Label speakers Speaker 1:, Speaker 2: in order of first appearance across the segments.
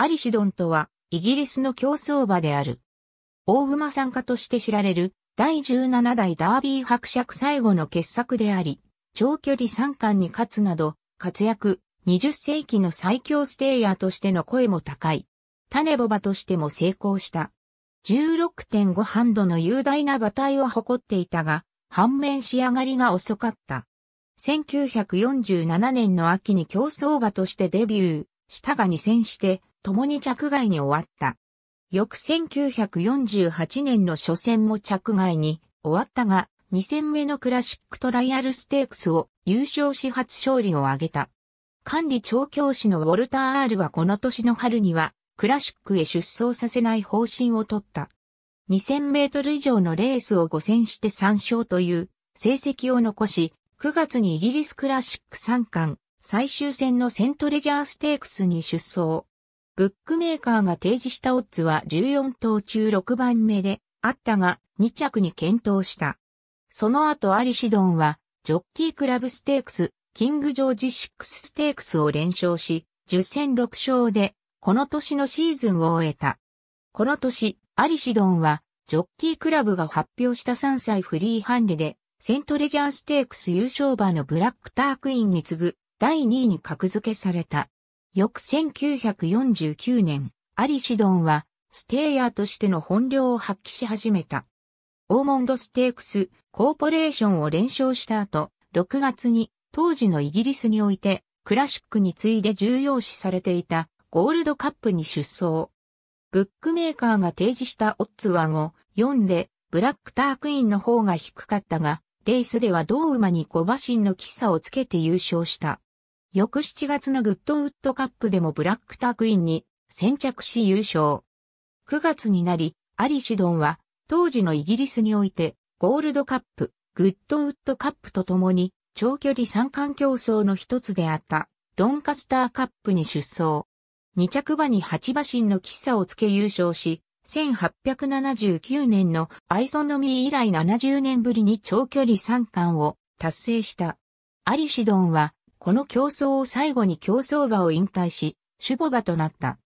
Speaker 1: アリシドンとは、イギリスの競争馬である。大馬参加として知られる、第17代ダービー伯爵最後の傑作であり、長距離三冠に勝つなど、活躍、20世紀の最強ステイヤーとしての声も高い。種ボバとしても成功した。16.5ハンドの雄大な馬体を誇っていたが、反面仕上がりが遅かった。1947年の秋に競争馬としてデビューしたが2戦して共に着外に終わった。翌1948年の初戦も着外に終わったが、2戦目のクラシックトライアルステークスを優勝し初勝利を挙げた。管理調教師のウォルター・アールはこの年の春には、クラシックへ出走させない方針を取った。2000メートル以上のレースを5戦して3勝という成績を残し、9月にイギリスクラシック3冠最終戦のセントレジャーステークスに出走。ブックメーカーが提示したオッズは14頭中6番目であったが2着に検討した。その後アリシドンはジョッキークラブステークス、キングジョージシックスステークスを連勝し、10戦6勝でこの年のシーズンを終えた。この年、アリシドンはジョッキークラブが発表した3歳フリーハンデでセントレジャーステークス優勝馬のブラックタークインに次ぐ第2位に格付けされた。翌1949年、アリシドンは、ステイヤーとしての本領を発揮し始めた。オーモンドステークス、コーポレーションを連勝した後、6月に、当時のイギリスにおいて、クラシックに次いで重要視されていた、ゴールドカップに出走。ブックメーカーが提示したオッズは5、4で、ブラックタークインの方が低かったが、レースでは同馬にバ馬身の喫茶をつけて優勝した。翌7月のグッドウッドカップでもブラックタクインに先着し優勝。9月になり、アリシドンは当時のイギリスにおいてゴールドカップ、グッドウッドカップとともに長距離三冠競争の一つであったドンカスターカップに出走。2着馬に8馬身の喫茶をつけ優勝し、1879年のアイソノミー以来70年ぶりに長距離三冠を達成した。アリシドンはこの競争を最後に競走馬を引退し、守護馬となった。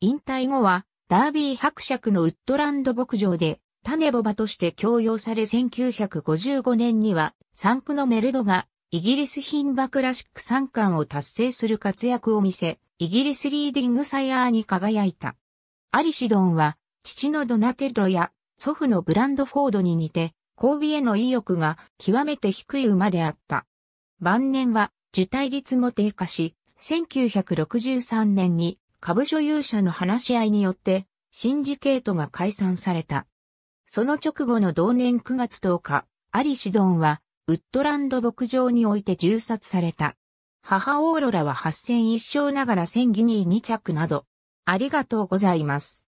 Speaker 1: 引退後は、ダービー伯爵のウッドランド牧場で、種ボ馬として供用され1955年には、ン区のメルドが、イギリス品馬クラシック三冠を達成する活躍を見せ、イギリスリーディングサイヤーに輝いた。アリシドンは、父のドナテロや祖父のブランドフォードに似て、交尾への意欲が極めて低い馬であった。晩年は受体率も低下し、1963年に株所有者の話し合いによってシンジケートが解散された。その直後の同年9月10日、アリシドンはウッドランド牧場において銃殺された。母オーロラは8戦1勝ながら1000ギニー2着など。ありがとうございます。